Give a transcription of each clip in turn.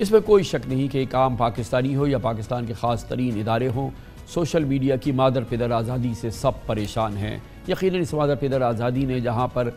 इसमें कोई शक नहीं कि एक आम पाकिस्तानी हो या पाकिस्तान के ख़ास तरीन इदारे हों सोशल मीडिया की मादर पिदर आज़ादी से सब परेशान हैं यकीन इस मादर पिदर आज़ादी ने जहाँ पर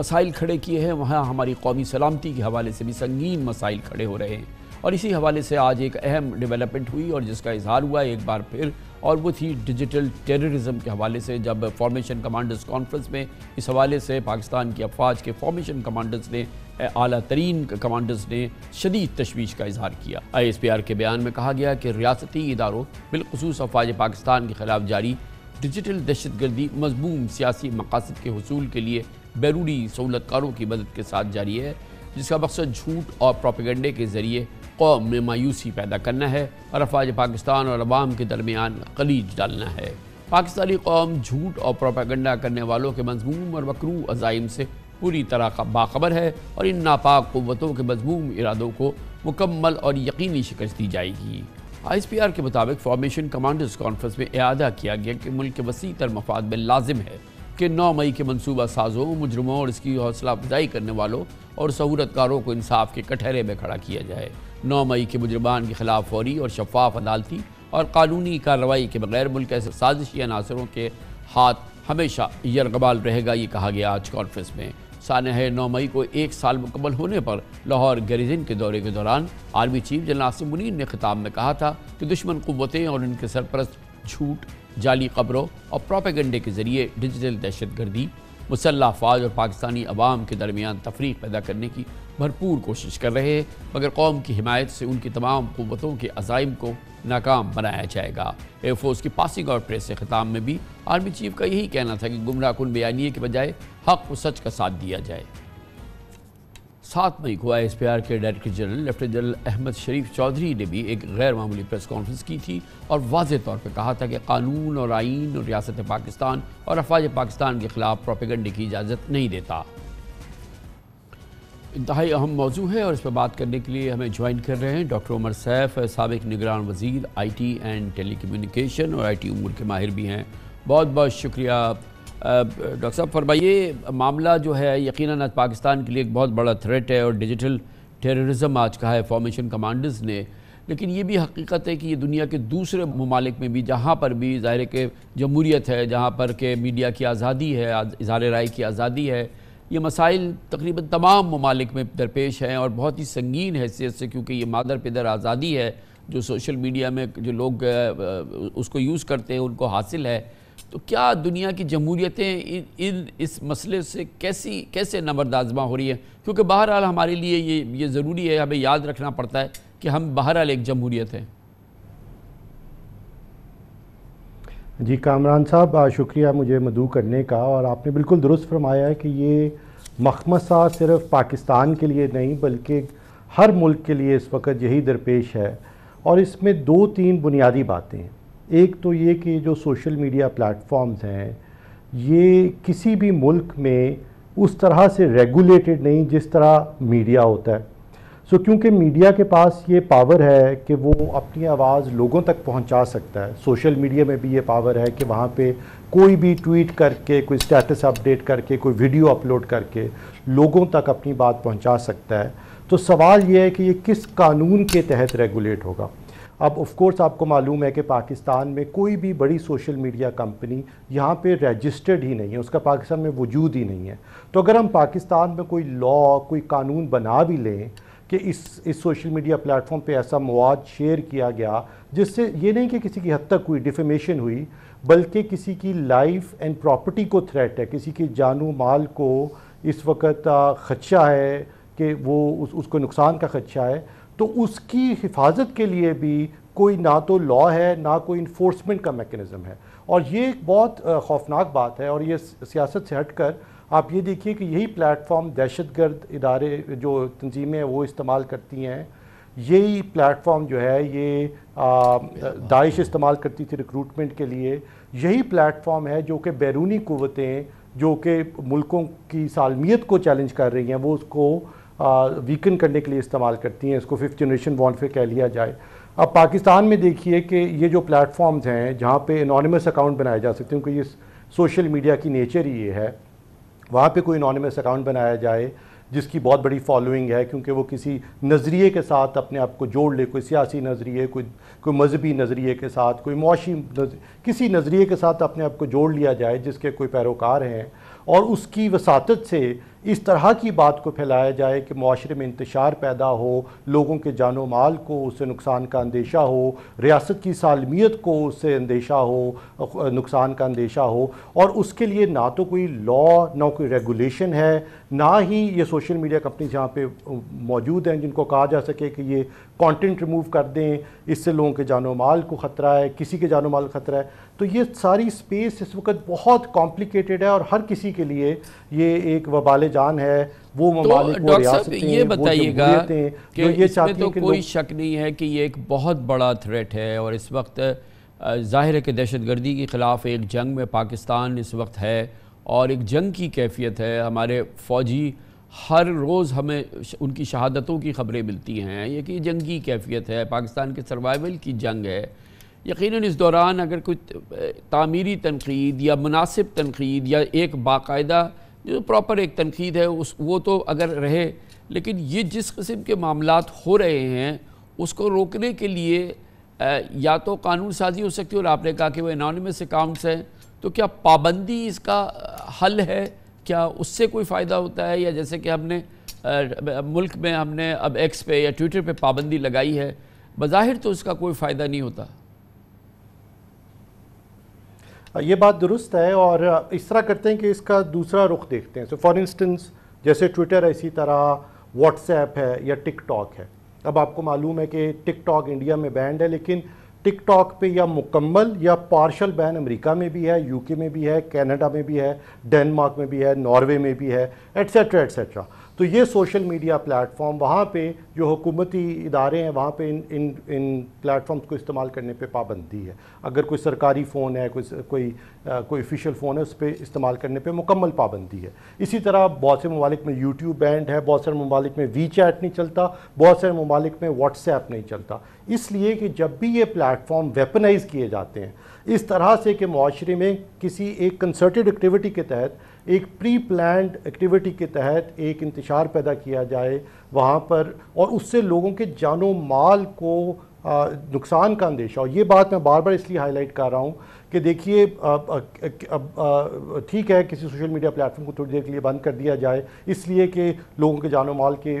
मसाइल खड़े किए हैं वहाँ हमारी कौमी सलामती के हवाले से भी संगीन मसाइल खड़े हो रहे हैं और इसी हवाले से आज एक अहम डेवलपमेंट हुई और जिसका इजहार हुआ एक बार फिर और वो थी डिजिटल टेररिज्म के हवाले से जब फॉर्मेशन कमांडर्स कॉन्फ्रेंस में इस हवाले से पाकिस्तान की अफवाज के फॉर्मेशन कमांडर्स ने अली तरीन कमांडर्स ने शदीद तशवीश का इजहार किया आई एस पी आर के बयान में कहा गया कि रियासती इदारों बिलखसूस अफवाज पाकिस्तान के खिलाफ जारी डिजिटल दहशत गर्दी मजमूम सियासी मकासद के हसूल के लिए बैरूनी सहूलतकारों की मदद के साथ जारी है जिसका मकसद झूठ और प्रोपेगेंडे के जरिए कौम में मायूसी पैदा करना है और अफवाज पाकिस्तान और अवाम के दरमियान खलीज डालना है पाकिस्तानी कौम झूठ और प्रोपागंडा करने वालों के मजमूम और मकरू अजाइम से पूरी तरह का बाखबर है और इन नापाक क़वतों के मजमूम इरादों को मुकम्मल और यकीनी शिकस्त दी जाएगी आई एस पी आर के मुताबिक फॉर्मेशन कमांडर्स कॉन्फ्रेंस में अदा किया गया कि मुल्क के वसी तर मफाद में लाजिम है कि 9 मई के मनसूबा साजों मुजरमों और इसकी हौसला अफजाई करने वालों और सहूलतकारों को इंसाफ के कठहरे में खड़ा किया जाए 9 मई के मुजरमान के खिलाफ फौरी और शफाफ अदालती और कानूनी कार्रवाई के बगैर मुल्क ऐसे साजिशी अनासरों के हाथ हमेशा यरगबाल रहेगा ये कहा गया आज कॉन्फ्रेंस में सानह नौ मई को एक साल मुकम्मल होने पर लाहौर गरीजन के दौरे के दौरान army chief general Asim Munir ने खिताब में कहा था कि दुश्मन कुतें और उनके सरपरस्त छूट जाली खबरों और प्रोपेगेंडे के जरिए डिजिटल दहशत गर्दी मुसल्ह अफवाज और पाकिस्तानी अवाम के दरमियान तफरी पैदा करने की भरपूर कोशिश कर रहे हैं मगर कौम की हिमायत से उनकी तमाम क़वतों के अजाइम को नाकाम बनाया जाएगा एयरफोर्स की पासिंग और प्रेस के ख़िताब में भी आर्मी चीफ का यही कहना था कि गुमराह बयानी के बजाय हक व सच का साथ दिया जाए सात मई को आई एस पी आर के director general lieutenant general Ahmed Sharif Chaudhry ने भी एक गैर मामूली प्रेस कॉन्फ्रेंस की थी और वाज तौर पर कहा था कि कानून और आइन और रियासत पाकिस्तान और अफवाज पाकिस्तान के खिलाफ प्रोपेगेंडे की इजाज़त नहीं देता इंतहाई अहम मौजू है और इस पर बात करने के लिए हमें ज्वाइन कर रहे हैं डॉक्टर उमर सैफ सबक निगरान वजीर I T and telecommunication और आई टी उमूर के माहिर भी हैं बहुत बहुत शुक्रिया डॉक्टर साहब फरमाइए मामला जो है यकीन आज पाकिस्तान के लिए एक बहुत बड़ा थ्रेट है और डिजिटल टेररिज्म आज का है फॉर्मेशन कमांडर्स ने लेकिन ये भी हकीकत है कि ये दुनिया के दूसरे ममालिक में भी जहाँ पर भी ज़ाहिर के जमहूरीत है जहाँ पर के मीडिया की आज़ादी है इज़हार राय की आज़ादी है ये मसाइल तकरीबन तमाम ममालिक में दरपेश हैं और बहुत ही संगीन हैसियत से क्योंकि ये मादर पिदर आज़ादी है जो सोशल मीडिया में जो लोग उसको यूज़ करते हैं उनको हासिल है तो क्या दुनिया की जमहूरियतें इन, इस मसले से कैसी कैसे नंबरदाजमा हो रही है क्योंकि बहरहाल हमारे लिए ये ये ज़रूरी है हमें याद रखना पड़ता है कि हम बहरहाल एक जमहूरियत हैं जी कामरान साहब शुक्रिया मुझे मदू करने का और आपने बिल्कुल दुरुस्त फरमाया है कि ये मखमसा सिर्फ पाकिस्तान के लिए नहीं बल्कि हर मुल्क के लिए इस वक्त यही दरपेश है और इसमें दो तीन बुनियादी बातें हैं एक तो ये कि जो सोशल मीडिया प्लेटफॉर्म्स हैं ये किसी भी मुल्क में उस तरह से रेगुलेटेड नहीं जिस तरह मीडिया होता है सो so, क्योंकि मीडिया के पास ये पावर है कि वो अपनी आवाज़ लोगों तक पहुंचा सकता है सोशल मीडिया में भी ये पावर है कि वहाँ पे कोई भी ट्वीट करके कोई स्टेटस अपडेट करके कोई वीडियो अपलोड करके लोगों तक अपनी बात पहुंचा सकता है तो सवाल ये है कि ये किस कानून के तहत रेगुलेट होगा अब ऑफ़कोर्स आपको मालूम है कि पाकिस्तान में कोई भी बड़ी सोशल मीडिया कंपनी यहाँ पे रजिस्टर्ड ही नहीं है उसका पाकिस्तान में वजूद ही नहीं है तो अगर हम पाकिस्तान में कोई लॉ कोई कानून बना भी लें कि इस इस सोशल मीडिया प्लेटफॉर्म पे ऐसा मवाद शेयर किया गया जिससे ये नहीं कि किसी की हद तक हुई डिफेमेशन हुई बल्कि किसी की लाइफ एंड प्रॉपर्टी को थ्रेट है किसी के जानू माल को इस वक्त खदशा है कि वो उस, उसको नुकसान का खदशा है तो उसकी हिफाजत के लिए भी कोई ना तो लॉ है ना कोई इन्फोर्समेंट का मेकनिज़म है और ये एक बहुत खौफनाक बात है और ये सियासत से हट कर आप ये देखिए कि यही प्लेटफॉर्म दहशत गर्द इदारे जो तंजीमें वो इस्तेमाल करती हैं यही प्लेटफॉर्म जो है ये दाइश इस्तेमाल करती थी रिक्रूटमेंट के लिए यही प्लेटफॉर्म है जो कि बैरूनी कुतें जो कि मुल्कों की सालमियत को चैलेंज कर रही हैं वो उसको वीकन करने के लिए इस्तेमाल करती हैं इसको फिफ्थ जनरेशन वॉनफेयर कह लिया जाए अब पाकिस्तान में देखिए कि ये जो प्लेटफॉर्म्स हैं जहाँ पे इनॉनमस अकाउंट बनाए जा सकते हैं क्योंकि ये सोशल मीडिया की नेचर ही ये है वहाँ पे कोई इनॉनमस अकाउंट बनाया जाए जिसकी बहुत बड़ी फॉलोइंग है क्योंकि वो किसी नज़रिए के साथ अपने आप को जोड़ ले कोई सियासी नज़रिए कोई कोई मजहबी नज़रिए के साथ कोई मुआशी किसी नज़रिए के साथ अपने आप को जोड़ लिया जाए जिसके कोई पैरोकार हैं और उसकी वसात से इस तरह की बात को फैलाया जाए कि माशरे में इंतशार पैदा हो लोगों के जानो माल को उससे नुकसान का अंदेशा हो रियासत की सालमियत को उससे अंदेशा हो नुकसान का अंदेशा हो और उसके लिए ना तो कोई लॉ ना कोई रेगुलेशन है ना ही ये सोशल मीडिया कंपनी जहाँ पे मौजूद हैं जिनको कहा जा सके कि ये कंटेंट रिमूव कर दें इससे लोगों के जानो माल को ख़तरा है किसी के जानो माल ख़तरा है तो ये सारी स्पेस इस वक्त बहुत कॉम्प्लिकेटेड है और हर किसी के लिए ये एक वबाल जान है वो तो ममालिक तो ये बताइएगा कि ये चाहते तो कोई शक नहीं है कि ये एक बहुत बड़ा थ्रेट है और इस वक्त जाहिर है कि दहशत गर्दी के ख़िलाफ़ एक जंग में पाकिस्तान इस वक्त है और एक जंग की कैफियत है हमारे फौजी हर रोज़ हमें उनकी शहादतों की खबरें मिलती हैं ये कि जंग की कैफियत है पाकिस्तान के सर्वाइवल की जंग है यकीन इस दौरान अगर कोई तामीरी तनकीद या मुनासिब तनकीद या एक बाकायदा जो तो प्रॉपर एक तनकीद है उस वो तो अगर रहे लेकिन ये जिस किस्म के मामला हो रहे हैं उसको रोकने के लिए आ, या तो कानून साजी हो सकती है और आपने कहा कि वह एनॉनमस अकाउंट्स हैं तो क्या पाबंदी इसका हल है क्या उससे कोई फ़ायदा होता है या जैसे कि हमने आ, मुल्क में हमने अब एक्स पे या ट्विटर पे पाबंदी लगाई है बज़ाहिर तो उसका कोई फ़ायदा नहीं होता ये बात दुरुस्त है और इस तरह करते हैं कि इसका दूसरा रुख देखते हैं सो फॉर इंस्टेंस जैसे ट्विटर है इसी तरह व्हाट्सएप है या टिकटॉक है अब आपको मालूम है कि टिकटॉक इंडिया में बैंड है लेकिन टिकटॉक पे या मुकम्मल या पार्शल बैन अमेरिका में भी है यूके में भी है कनाडा में भी है डेनमार्क में भी है नॉर्वे में भी है एट्सट्रा एट्सट्रा तो ये सोशल मीडिया प्लेटफॉर्म वहाँ पे जो हुकूमती इदारे हैं वहाँ पे इन इन इन प्लेटफॉर्म्स को इस्तेमाल करने पे पाबंदी है अगर कोई सरकारी फ़ोन है कोई कोई कोई ऑफिशियल फ़ोन है उस पर इस्तेमाल करने पे मुकम्मल पाबंदी है इसी तरह बहुत से ममालिक में यूट्यूब बैंड है बहुत सारे ममालिक में वी चैट नहीं चलता बहुत सारे ममालिक में व्हाट्सएप नहीं चलता इसलिए कि जब भी ये प्लेटफॉर्म वेपनाइज़ किए जाते हैं इस तरह से कि माशरे में किसी एक कंसर्टेड एक्टिविटी के तहत एक प्री प्लान्ड एक्टिविटी के तहत एक इंतजार पैदा किया जाए वहाँ पर और उससे लोगों के जानों माल को नुकसान का अंदेशा और ये बात मैं बार बार इसलिए हाईलाइट कर रहा हूँ कि देखिए ठीक है किसी सोशल मीडिया प्लेटफॉर्म को थोड़ी देर के लिए बंद कर दिया जाए इसलिए कि लोगों के जानो माल के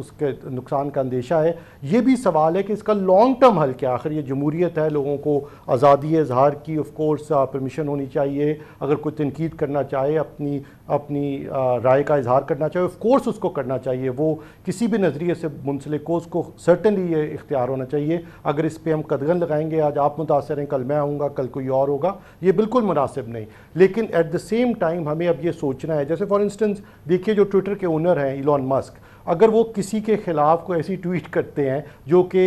उसके नुकसान का अंदेशा है ये भी सवाल है कि इसका लॉन्ग टर्म हल क्या आखिर ये जमूरीत है लोगों को आज़ादी इजहार की ऑफकोर्स परमिशन होनी चाहिए अगर कोई तनकीद करना चाहे अपनी अपनी राय का इजहार करना चाहे ऑफकोर्स उसको करना चाहिए वो किसी भी नज़रिए से मुंसलिक को उसको सर्टनली ये इख्तियार होना चाहिए अगर इस पर हम कदगन लगाएंगे आज आप मुतासर हैं कल मैं आऊँगा कल कोई और होगा ये बिल्कुल मुनासिब नहीं लेकिन एट द सेम टाइम हमें अब ये सोचना है जैसे फॉर इंस्टेंस देखिए जो ट्विटर के ओनर हैं इलॉन मस्क अगर वो किसी के ख़िलाफ़ कोई ऐसी ट्वीट करते हैं जो कि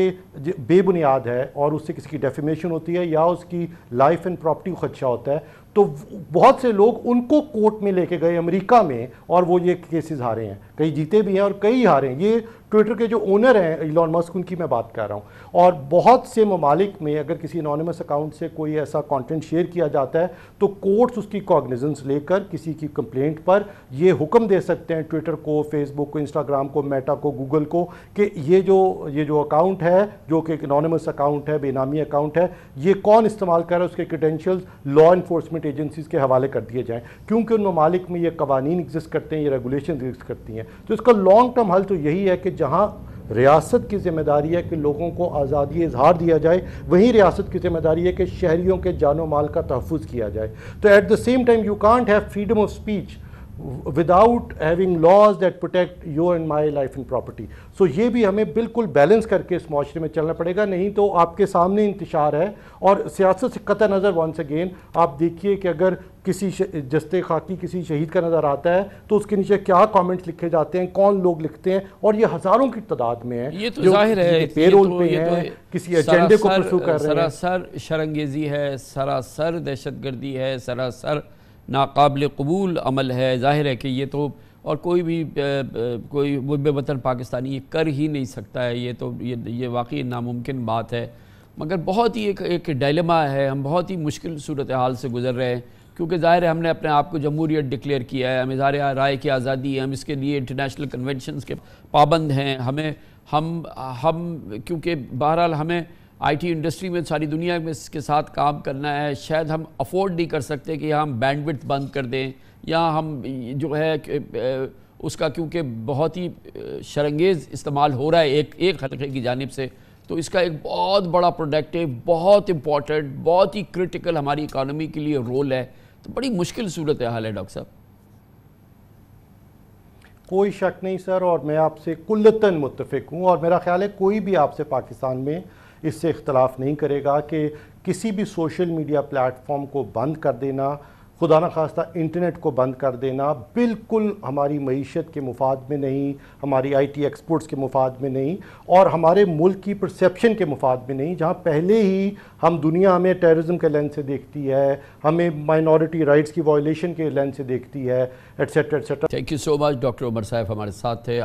बेबुनियाद है और उससे किसी की डेफिमेशन होती है या उसकी लाइफ एंड प्रॉपर्टी को खदशा होता है तो बहुत से लोग उनको कोर्ट में लेके गए अमेरिका में और वो ये केसेस हारे हैं कई जीते भी हैं और कई हारे हैं ये ट्विटर के जो ओनर हैं इलॉन मस्क उनकी मैं बात कर रहा हूँ और बहुत से ममालिक में अगर किसी अनोनमस अकाउंट से कोई ऐसा कंटेंट शेयर किया जाता है तो कोर्ट्स उसकी कॉग्निजेंस लेकर किसी की कंप्लेंट पर ये हुक्म दे सकते हैं ट्विटर को फेसबुक को इंस्टाग्राम को मेटा को गूगल को कि ये जो ये जो अकाउंट है जो कि एक अनोनमस अकाउंट है बेनामी अकाउंट है ये कौन इस्तेमाल कर रहा है उसके credential law enforcement government agencies के हवाले कर दिए जाएँ क्योंकि उन ममालिक में ये कवानीन एग्जिस्ट करते हैं ये रेगुलेशन एग्जिस्ट करती हैं तो इसका लॉन्ग टर्म हल तो यही है कि जहाँ रियासत की जिम्मेदारी है कि लोगों को आज़ादी इजहार दिया जाए वहीं रियासत की जिम्मेदारी है कि शहरीों के जानों माल का तहफ़ किया जाए तो at the same time you can't have freedom of speech without having laws that protect your and my life and property so ये भी हमें बिल्कुल बैलेंस करके इस माशरे में चलना पड़ेगा नहीं तो आपके सामने इंतशार है और सियासत से कतः नज़र वंस अगेन आप देखिए कि अगर किसी जस्ते खाकी किसी शहीद का नज़र आता है तो उसके नीचे क्या कॉमेंट्स लिखे जाते हैं कौन लोग लिखते हैं और ये हज़ारों की तादाद में है ये तो जाहिर है पेरोल तो- पे तो है, किसी एजेंडे को प्रसू कर रहे हैं सरासर शरंगेजी है सरासर दहशत गर्दी है सरासर नाकबिल कबूल अमल है ज़ाहिर है कि ये तो और कोई भी कोई मुब वतन पाकिस्तानी ये कर ही नहीं सकता है ये तो ये ये वाकई नामुमकिन बात है मगर बहुत ही एक एक डायलमा है हम बहुत ही मुश्किल सूरत हाल से गुजर रहे हैं क्योंकि ज़ाहिर है हमने अपने आप को जमहूरियत डिक्लेयर किया है हमें ज़ाहिर राय की आज़ादी है हम इसके लिए इंटरनेशनल कन्वेंशन के पाबंद हैं हमें हम हम क्योंकि बहरहाल हमें आईटी इंडस्ट्री में सारी दुनिया में इसके साथ काम करना है शायद हम अफोर्ड नहीं कर सकते कि हम बैंडविड्थ बंद कर दें या हम जो है उसका क्योंकि बहुत ही शरंगेज़ इस्तेमाल हो रहा है एक एक हल्के की जानब से तो इसका एक बहुत बड़ा प्रोडक्टिव बहुत इम्पॉर्टेंट बहुत ही क्रिटिकल हमारी इकानमी के लिए रोल है तो बड़ी मुश्किल सूरत हाल है डॉक्टर साहब कोई शक नहीं सर और मैं आपसे कुल्लतन मुतफिक हूँ और मेरा ख्याल है कोई भी आपसे पाकिस्तान में इससे इख्तलाफ नहीं करेगा कि किसी भी सोशल मीडिया प्लेटफॉर्म को बंद कर देना खुदा न खास्ता इंटरनेट को बंद कर देना बिल्कुल हमारी मीशत के मुफाद में नहीं हमारी आई टी एक्सपोर्ट्स के मुफाद में नहीं और हमारे मुल्क की परसेप्शन के मुफाद में नहीं जहाँ पहले ही हम दुनिया हमें टेररिज्म के लेंस से देखती है हमें माइनॉरिटी राइट्स की वायलेशन के लेंस से देखती है etcetera etcetera thank you so much doctor Umar साहब हमारे साथ थे